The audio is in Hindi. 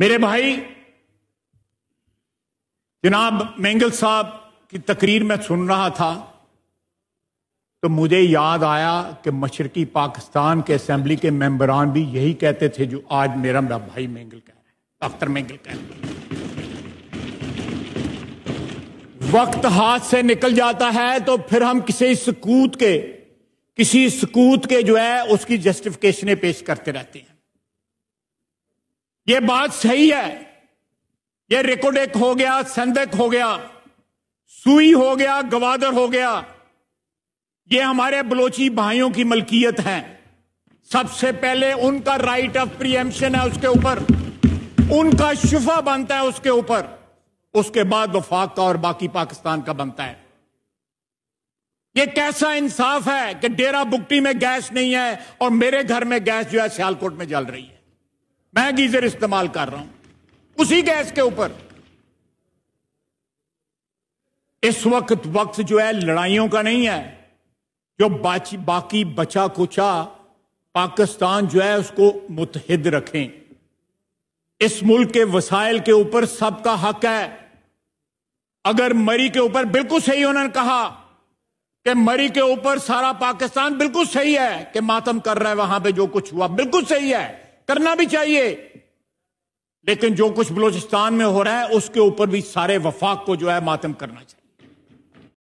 मेरे भाई जनाब मेंगल साहब की तकरीर में सुन रहा था तो मुझे याद आया कि मशरकी पाकिस्तान के असेंबली के मेम्बरान भी यही कहते थे जो आज मेरा भाई मेंगल कह रहे हैं अख्तर मेंगल कह रहे वक्त हाथ से निकल जाता है तो फिर हम किसी सकूत के किसी सकूत के जो है उसकी जस्टिफिकेशनें पेश करते रहते हैं ये बात सही है ये रिकोडेक हो गया संदक हो गया सुई हो गया गवादर हो गया ये हमारे बलोची भाइयों की मलकियत है सबसे पहले उनका राइट ऑफ प्रियम्पशन है उसके ऊपर उनका शुफा बनता है उसके ऊपर उसके बाद वफाक का और बाकी पाकिस्तान का बनता है ये कैसा इंसाफ है कि डेरा बुकटी में गैस नहीं है और मेरे घर में गैस जो है सियालकोट में जल रही है मैं गीजर इस्तेमाल कर रहा हूं उसी गैस के ऊपर इस वक्त वक्त जो है लड़ाइयों का नहीं है जो बाकी बाकी बचा कुचा पाकिस्तान जो है उसको मुतहद रखें इस मुल्क के वसाइल के ऊपर सबका हक है अगर मरी के ऊपर बिल्कुल सही उन्होंने कहा कि मरी के ऊपर सारा पाकिस्तान बिल्कुल सही है कि मातम कर रहा है वहां पे जो कुछ हुआ बिल्कुल सही है करना भी चाहिए लेकिन जो कुछ बलूचिस्तान में हो रहा है उसके ऊपर भी सारे वफाक को जो है मातम करना चाहिए